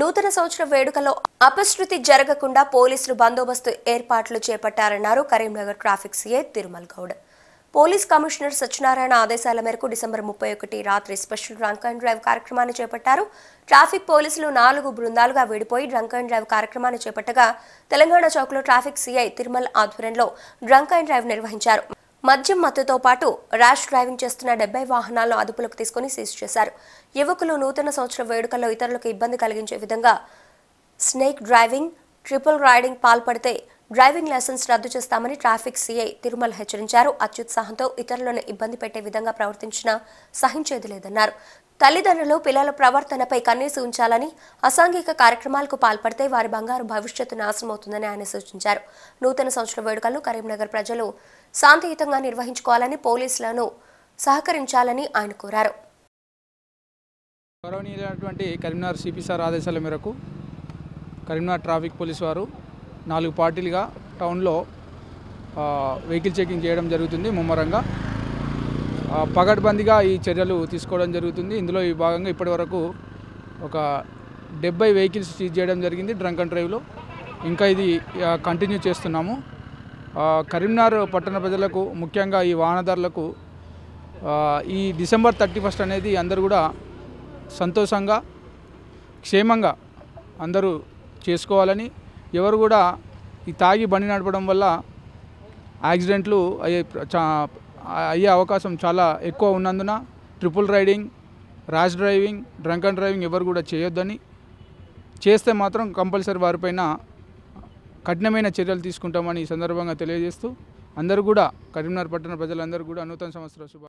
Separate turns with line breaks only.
నూతన సంవత్సర వేడుకలో అపశృతి జరగకుండా పోలీసులు బందోబస్తు ఏర్పాట్లు చేపట్టారన్నారు Karimnagar traffic CI Tirumal Goud police commissioner Satyanarayana ఆదేశాల మేరకు డిసెంబర్ ముప్పై ఒకటి రాత్రి స్పెషల్ డ్రంక్ అండ్ డ్రైవ్ కార్యక్రమాన్ని చేపట్టారు ట్రాఫిక్ పోలీసులు నాలుగు బృందాలుగా విడిపోయి డ్రంక్ అండ్ డ్రైవ్ కార్యక్రమాన్ని చేపట్టగా తెలంగాణ చౌక్లో ట్రాఫిక్ సీఐ తిరుమల ఆధ్వర్యంలో డ్రంక్ అండ్ డ్రైవ్ నిర్వహించారు మద్యం మత్తుతో పాటు ర్యాష్ డ్రైవింగ్ చేస్తున్న డెబ్బై వాహనాలను అదుపులోకి తీసుకుని సీజ్ చేశారు యువకులు నూతన సంవత్సర వేడుకల్లో ఇతరులకు ఇబ్బంది కలిగించే విధంగా స్నేక్ డ్రైవింగ్ ట్రిపుల్ రైడింగ్ పాల్పడితే డ్రైవింగ్ లైసెన్స్ రద్దు చేస్తామని ట్రాఫిక్ సీఐ తిరుమల హెచ్చరించారు అత్యుత్సాహంతో ఇతరులను ఇబ్బంది పెట్టే విధంగా ప్రవర్తించినా సహించేది లేదన్నారు తల్లిదండ్రులు పిల్లల ప్రవర్తనపై కన్నీసి ఉంచాలని అసాంఘిక కార్యక్రమాలకు పాల్పడితే వారి బంగారు భవిష్యత్తు నాశనమవుతుందని ఆయన సూచించారు నూతన సంవత్సర వేడుకలను కరీంనగర్ ప్రజలు శాంతియుతంగా నిర్వహించుకోవాలని పోలీసులను
సహకరించాలని ఆయన కోరారు
గౌరవనీయులైనటువంటి కరీంనగర్ సిపిసార్ ఆదేశాల మేరకు కరీంనగర్ ట్రాఫిక్ పోలీస్ వారు నాలుగు పార్టీలుగా టౌన్లో వెహికల్ చెకింగ్ చేయడం జరుగుతుంది ముమ్మరంగా పగడ్బందీగా ఈ చర్యలు తీసుకోవడం జరుగుతుంది ఇందులో ఈ భాగంగా ఇప్పటివరకు ఒక డెబ్బై వెహికల్స్ సీజ్ చేయడం జరిగింది డ్రంక్ అండ్ డ్రైవ్లో ఇంకా ఇది కంటిన్యూ చేస్తున్నాము కరీంనగర్ పట్టణ ప్రజలకు ముఖ్యంగా ఈ వాహనదారులకు ఈ డిసెంబర్ థర్టీ ఫస్ట్ అనేది అందరూ కూడా సంతోషంగా క్షేమంగా అందరూ చేసుకోవాలని ఎవరు కూడా ఈ తాగి బండి నడపడం వల్ల యాక్సిడెంట్లు అయ్యే అయ్యే అవకాశం చాలా ఎక్కువ ఉన్నందున triple riding rash driving drunk and driving ఎవరు కూడా చేయొద్దని చేస్తే మాత్రం కంపల్సరీ వారిపైన కఠినమైన చర్యలు తీసుకుంటామని ఈ సందర్భంగా తెలియజేస్తూ అందరూ కూడా కరీంనగర్ పట్టణ ప్రజలందరూ కూడా నూతన సంవత్సర శుభ